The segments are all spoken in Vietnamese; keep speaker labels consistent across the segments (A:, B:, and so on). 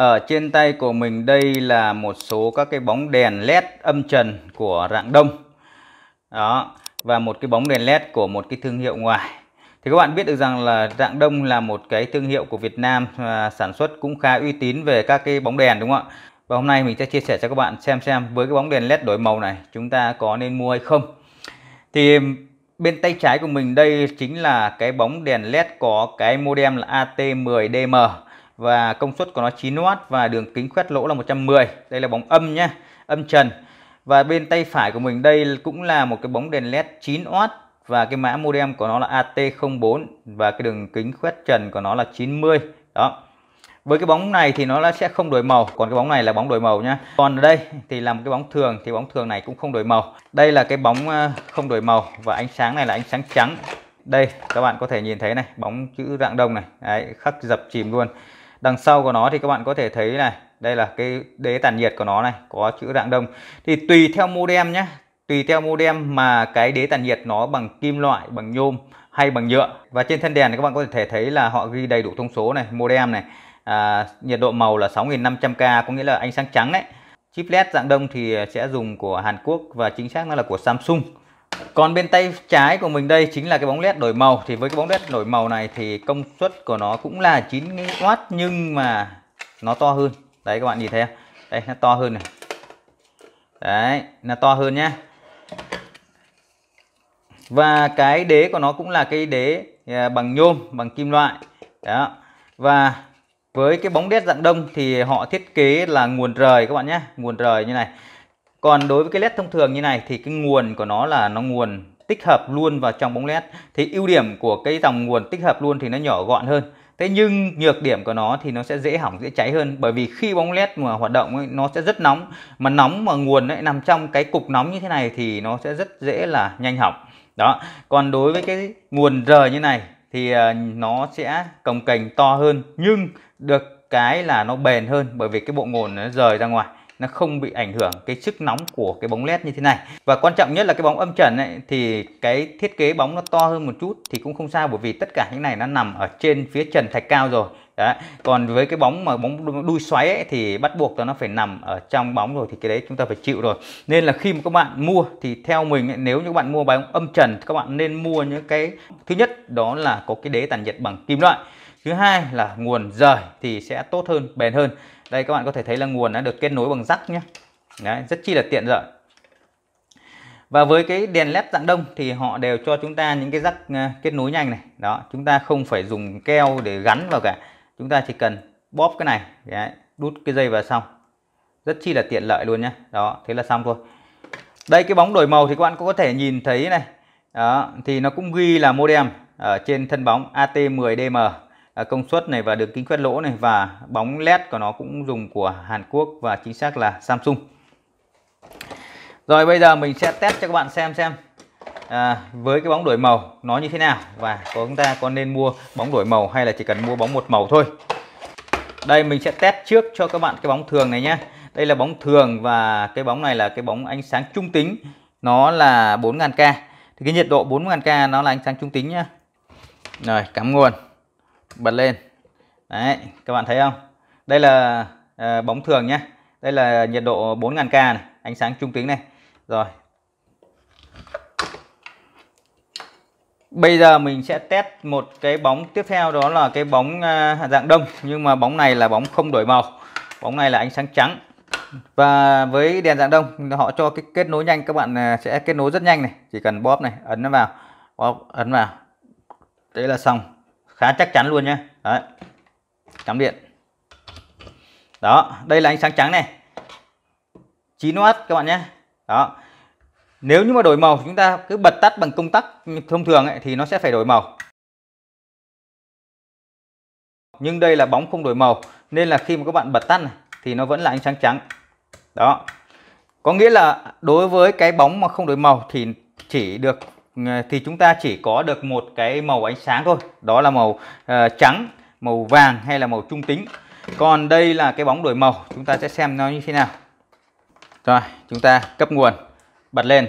A: ở trên tay của mình đây là một số các cái bóng đèn led âm trần của rạng đông đó và một cái bóng đèn led của một cái thương hiệu ngoài thì các bạn biết được rằng là Rạng Đông là một cái thương hiệu của Việt Nam à, sản xuất cũng khá uy tín về các cái bóng đèn đúng không ạ? Và hôm nay mình sẽ chia sẻ cho các bạn xem xem với cái bóng đèn led đổi màu này chúng ta có nên mua hay không. Thì bên tay trái của mình đây chính là cái bóng đèn led có cái modem là AT10DM và công suất của nó 9W và đường kính khoét lỗ là 110 đây là bóng âm nhá âm trần và bên tay phải của mình đây cũng là một cái bóng đèn led 9W và cái mã modem của nó là AT04 và cái đường kính khoét trần của nó là 90 đó với cái bóng này thì nó sẽ không đổi màu còn cái bóng này là bóng đổi màu nhá còn ở đây thì là một cái bóng thường thì bóng thường này cũng không đổi màu đây là cái bóng ờ, không đổi màu và ánh sáng này là ánh sáng trắng đây các bạn có thể nhìn thấy này bóng chữ dạng đông này Đấy, khắc dập chìm luôn đằng sau của nó thì các bạn có thể thấy này đây là cái đế tản nhiệt của nó này có chữ dạng đông thì tùy theo modem nhé tùy theo modem mà cái đế tản nhiệt nó bằng kim loại bằng nhôm hay bằng nhựa và trên thân đèn thì các bạn có thể thấy là họ ghi đầy đủ thông số này modem này à, nhiệt độ màu là 6500K có nghĩa là ánh sáng trắng đấy chip led dạng đông thì sẽ dùng của Hàn Quốc và chính xác nó là của Samsung còn bên tay trái của mình đây chính là cái bóng led đổi màu thì với cái bóng led đổi màu này thì công suất của nó cũng là 9W nhưng mà nó to hơn. Đấy các bạn nhìn thấy không? Đây nó to hơn này. Đấy, nó to hơn nhé Và cái đế của nó cũng là cái đế à, bằng nhôm, bằng kim loại. Đó. Và với cái bóng đét dạng đông thì họ thiết kế là nguồn rời các bạn nhé, nguồn rời như này còn đối với cái led thông thường như này thì cái nguồn của nó là nó nguồn tích hợp luôn vào trong bóng led thì ưu điểm của cái dòng nguồn tích hợp luôn thì nó nhỏ gọn hơn thế nhưng nhược điểm của nó thì nó sẽ dễ hỏng dễ cháy hơn bởi vì khi bóng led mà hoạt động ấy, nó sẽ rất nóng mà nóng mà nguồn lại nằm trong cái cục nóng như thế này thì nó sẽ rất dễ là nhanh hỏng đó còn đối với cái nguồn rờ như này thì ờ, nó sẽ cồng cành to hơn nhưng được cái là nó bền hơn bởi vì cái bộ nguồn nó rời ra ngoài nó không bị ảnh hưởng cái sức nóng của cái bóng led như thế này và quan trọng nhất là cái bóng âm trần ấy, thì cái thiết kế bóng nó to hơn một chút thì cũng không sao bởi vì tất cả những này nó nằm ở trên phía trần thạch cao rồi Đấy. còn với cái bóng mà bóng đuôi xoáy ấy, thì bắt buộc là nó phải nằm ở trong bóng rồi thì cái đấy chúng ta phải chịu rồi nên là khi mà các bạn mua thì theo mình nếu như các bạn mua bóng âm trần thì các bạn nên mua những cái thứ nhất đó là có cái đế tản nhiệt bằng kim loại thứ hai là nguồn rời thì sẽ tốt hơn bền hơn đây các bạn có thể thấy là nguồn đã được kết nối bằng rắc nhé Đấy, rất chi là tiện lợi và với cái đèn led dạng đông thì họ đều cho chúng ta những cái rắc ờ, kết nối nhanh này đó chúng ta không phải dùng keo để gắn vào cả chúng ta chỉ cần bóp cái này Đấy, đút cái dây vào xong rất chi là tiện lợi luôn nhé đó thế là xong thôi đây cái bóng đổi màu thì các bạn cũng có thể nhìn thấy này đó thì nó cũng ghi là modem ở trên thân bóng AT10DM À, công suất này và đường kính quét lỗ này và bóng led của nó cũng dùng của Hàn Quốc và chính xác là Samsung rồi bây giờ mình sẽ test cho các bạn xem xem à, với cái bóng đổi màu nó như thế nào và có chúng ta có nên mua bóng đổi màu hay là chỉ cần mua bóng một màu thôi đây mình sẽ test trước cho các bạn cái bóng thường này nhé đây là bóng thường và cái bóng này là cái bóng ánh sáng trung tính nó là 4000K thì cái nhiệt độ 4000K nó là ánh sáng trung tính nhá rồi cắm nguồn bật lên đấy các bạn thấy không đây là à, bóng thường nhé đây là nhiệt độ 4000K này ánh sáng trung tính này rồi Bây giờ mình sẽ test một cái bóng tiếp theo đó là cái bóng ờ, dạng đông nhưng mà bóng này là bóng không đổi màu. Bóng này là ánh sáng trắng. Và với đèn dạng đông họ cho cái kết nối nhanh các bạn ờ, sẽ kết nối rất nhanh này, chỉ cần bóp này, ấn nó vào, bóp ấn vào. Đấy là xong khá chắc chắn luôn nhé đấy cắm điện đó đây là ánh sáng trắng này 9W các bạn nhé đó nếu như mà đổi màu chúng ta cứ bật tắt bằng công tắc thông thường ấy, thì nó sẽ phải đổi màu nhưng đây là bóng không đổi màu nên là khi mà các bạn bật tắt này, thì nó vẫn là ánh sáng trắng đó có nghĩa là đối với cái bóng mà không đổi màu thì chỉ được thì chúng ta chỉ có được một cái màu ánh sáng thôi đó là màu uh, trắng màu vàng hay là màu trung tính còn đây là cái bóng đổi màu chúng ta sẽ xem nó như thế nào rồi chúng ta cấp nguồn bật lên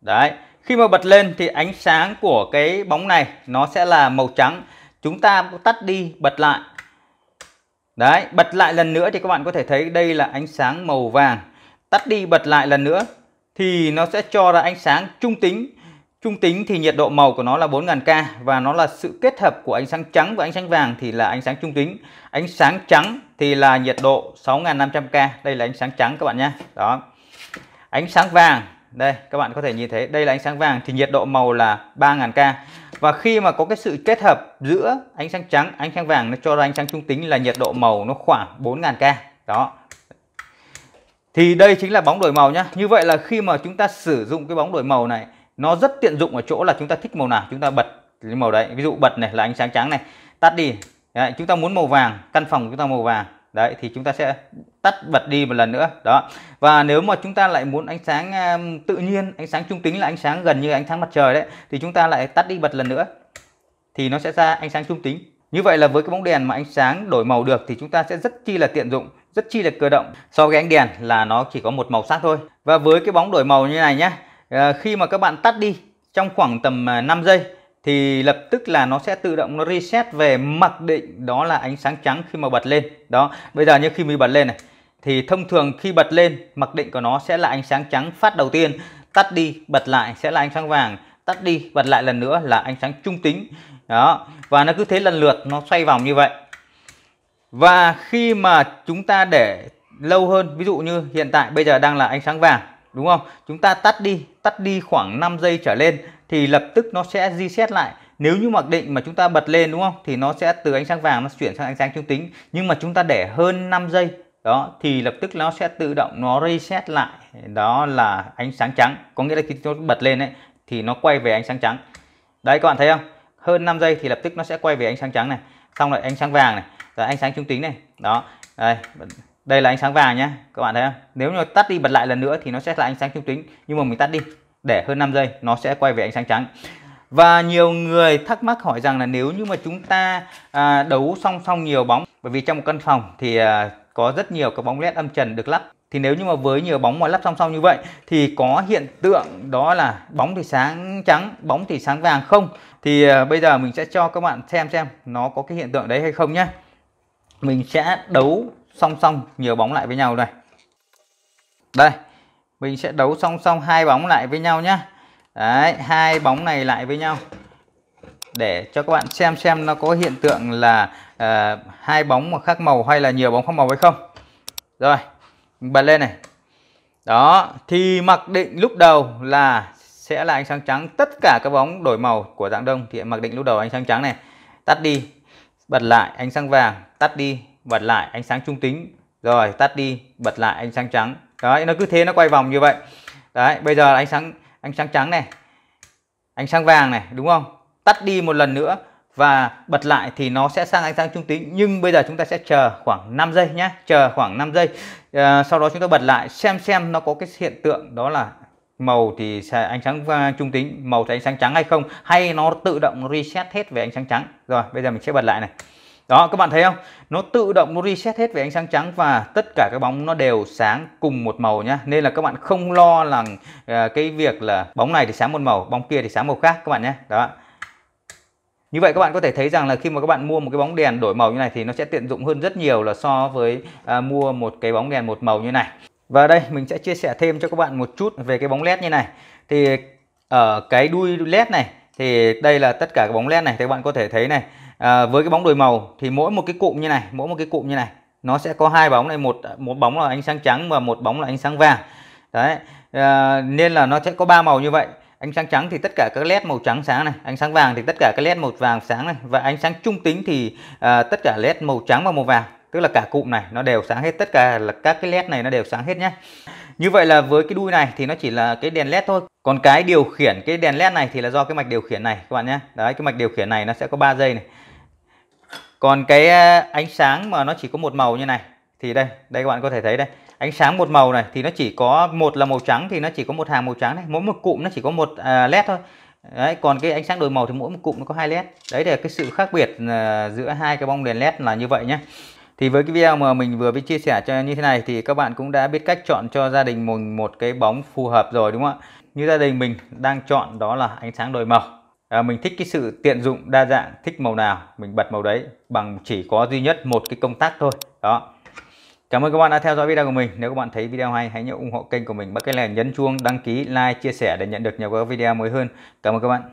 A: đấy khi mà bật lên thì ánh sáng của cái bóng này nó sẽ là màu trắng chúng ta tắt đi bật lại đấy bật lại lần nữa thì các bạn có thể thấy đây là ánh sáng màu vàng tắt đi bật lại lần nữa thì nó sẽ cho ra ánh sáng trung tính trung tính thì nhiệt độ màu của nó là 4000K và nó là sự kết hợp của ánh sáng trắng và ánh sáng vàng thì là ánh sáng trung tính ánh sáng trắng thì là nhiệt độ 6500K đây là ánh sáng trắng các bạn nhé đó ánh sáng vàng đây các bạn có thể nhìn thấy đây là ánh sáng vàng thì nhiệt độ màu là 3000K và khi mà có cái sự kết hợp giữa ánh sáng trắng ánh sáng vàng nó cho ra ánh sáng trung tính là nhiệt độ màu nó khoảng 4000K đó thì đây chính là bóng đổi màu nhá như vậy là khi mà chúng ta sử dụng cái bóng đổi màu này nó rất tiện dụng ở chỗ là chúng ta thích màu nào chúng ta bật cái màu đấy ví dụ bật này là ánh sáng trắng này tắt đi đấy, chúng ta muốn màu vàng căn phòng chúng ta màu vàng đấy thì chúng ta sẽ tắt bật đi một lần nữa đó và nếu mà chúng ta lại muốn ánh sáng tự nhiên ánh sáng trung tính là ánh sáng gần như ánh sáng mặt trời đấy thì chúng ta lại tắt đi bật lần nữa thì nó sẽ ra ánh sáng trung tính như vậy là với cái bóng đèn mà ánh sáng đổi màu được thì chúng ta sẽ rất chi là tiện dụng rất chi là cơ động so với ánh đèn là nó chỉ có một màu sắc thôi và với cái bóng đổi màu như này nhé ờ, khi mà các bạn tắt đi trong khoảng tầm 5 ờ, giây thì lập tức là nó sẽ tự động nó reset về mặc định đó là ánh sáng trắng khi mà bật lên đó bây giờ như khi mình bật lên này thì thông thường khi bật lên mặc định của nó sẽ là ánh sáng trắng phát đầu tiên tắt đi bật lại sẽ là ánh sáng vàng tắt đi bật lại lần nữa là ánh sáng trung tính đó và nó cứ thế lần lượt nó xoay vòng như vậy và khi mà chúng ta để lâu hơn, ví dụ như hiện tại bây giờ đang là ánh sáng vàng, đúng không? Chúng ta tắt đi, tắt đi khoảng 5 giây trở lên thì lập tức nó sẽ reset lại. Nếu như mặc định mà chúng ta bật lên đúng không? Thì nó sẽ từ ánh sáng vàng nó chuyển sang ánh sáng trung tính. Nhưng mà chúng ta để hơn 5 giây đó thì lập tức nó sẽ tự động nó reset lại đó là ánh sáng trắng có nghĩa là khi nó bật lên ấy thì nó quay về ánh sáng trắng đấy các bạn thấy không hơn 5 giây thì lập tức nó sẽ quay về ánh sáng trắng này xong lại ánh sáng vàng này rồi ánh sáng trung tính này đó đây đây là ánh sáng vàng nhé các bạn thấy không nếu như tắt đi bật lại lần nữa thì nó sẽ là ánh sáng trung tính nhưng mà mình tắt đi để hơn 5 giây nó sẽ quay về ánh sáng trắng và nhiều người thắc mắc hỏi rằng là nếu như mà chúng ta à, đấu song song nhiều bóng bởi vì trong một căn phòng thì à, có rất nhiều các bóng led âm trần được lắp thì nếu như mà với nhiều bóng mà lắp song song như vậy thì có hiện tượng đó là bóng thì sáng trắng bóng thì sáng vàng không thì à, bây giờ mình sẽ cho các bạn xem xem nó có cái hiện tượng đấy hay không nhé mình sẽ đấu song song nhiều bóng lại với nhau đây đây mình sẽ đấu song song hai bóng lại với nhau nhá đấy hai bóng này lại với nhau để cho các bạn xem xem nó có hiện tượng là uh, hai bóng mà khác màu hay là nhiều bóng khác màu hay không rồi mình bật lên này đó thì mặc định lúc đầu là sẽ là ánh sáng trắng tất cả các bóng đổi màu của dạng đông thì mặc định lúc đầu ánh sáng trắng này tắt đi bật lại ánh sáng vàng tắt đi bật lại ánh sáng trung tính rồi tắt đi bật lại ánh sáng trắng đấy nó cứ thế nó quay vòng như vậy đấy bây giờ ánh sáng ánh sáng trắng này ánh sáng vàng này đúng không tắt đi một lần nữa và bật lại thì nó sẽ sang ánh sáng trung tính nhưng bây giờ chúng ta sẽ chờ khoảng 5 giây nhé chờ khoảng 5 giây à, sau đó chúng ta bật lại xem xem nó có cái hiện tượng đó là màu thì ánh sáng trung tính màu thì ánh sáng trắng hay không hay nó tự động reset hết về ánh sáng trắng rồi bây giờ mình sẽ bật lại này đó các bạn thấy không nó tự động nó reset hết về ánh sáng trắng và tất cả các bóng nó đều sáng cùng một màu nhá nên là các bạn không lo là ờ, cái việc là bóng này thì sáng một màu bóng kia thì sáng màu khác các bạn nhé đó như vậy các bạn có thể thấy rằng là khi mà các bạn mua một cái bóng đèn đổi màu như này thì nó sẽ tiện dụng hơn rất nhiều là so với à, mua một cái bóng đèn một màu như này. Và đây mình sẽ chia sẻ thêm cho các bạn một chút về cái bóng led như này. Thì ở ờ, cái đuôi led này thì đây là tất cả các bóng led này thì các bạn có thể thấy này. À, với cái bóng đổi màu thì mỗi một cái cụm như này, mỗi một cái cụm như này nó sẽ có hai bóng này, một một bóng là ánh sáng trắng và một bóng là ánh sáng vàng. Đấy. À, nên là nó sẽ có ba màu như vậy. Ánh sáng trắng thì tất cả các led màu trắng sáng này, ánh sáng vàng thì tất cả các led màu vàng sáng này và ánh sáng trung tính thì à, tất cả led màu trắng và màu vàng tức là cả cụm này nó đều sáng hết tất cả là các cái led này nó đều sáng hết nhé như vậy là với cái đuôi này thì nó chỉ là cái đèn led thôi còn cái điều khiển cái đèn led này thì là do cái mạch điều khiển này các bạn nhé đấy cái mạch điều khiển này nó sẽ có 3 dây này còn cái à, ánh sáng mà nó chỉ có một màu như này thì đây đây các bạn có thể thấy đây ánh sáng một màu này thì nó chỉ có một là màu trắng thì nó chỉ có một hàng màu trắng này mỗi một cụm nó chỉ có một à, led thôi Đấy, còn cái ánh sáng đổi màu thì mỗi một cụm nó có hai led. Đấy là cái sự khác biệt à, giữa hai cái bóng đèn led là như vậy nhé. Thì với cái video mà mình vừa mới chia sẻ cho như thế này thì các bạn cũng đã biết cách chọn cho gia đình mình một cái bóng phù hợp rồi đúng không ạ? Như gia đình mình đang chọn đó là ánh sáng đổi màu. À, mình thích cái sự tiện dụng đa dạng, thích màu nào mình bật màu đấy bằng chỉ có duy nhất một cái công tắc thôi. Đó. Cảm ơn các bạn đã theo dõi video của mình. Nếu các bạn thấy video hay hãy nhớ ủng hộ kênh của mình bằng cách là nhấn chuông, đăng ký, like, chia sẻ để nhận được nhiều các video mới hơn. Cảm ơn các bạn.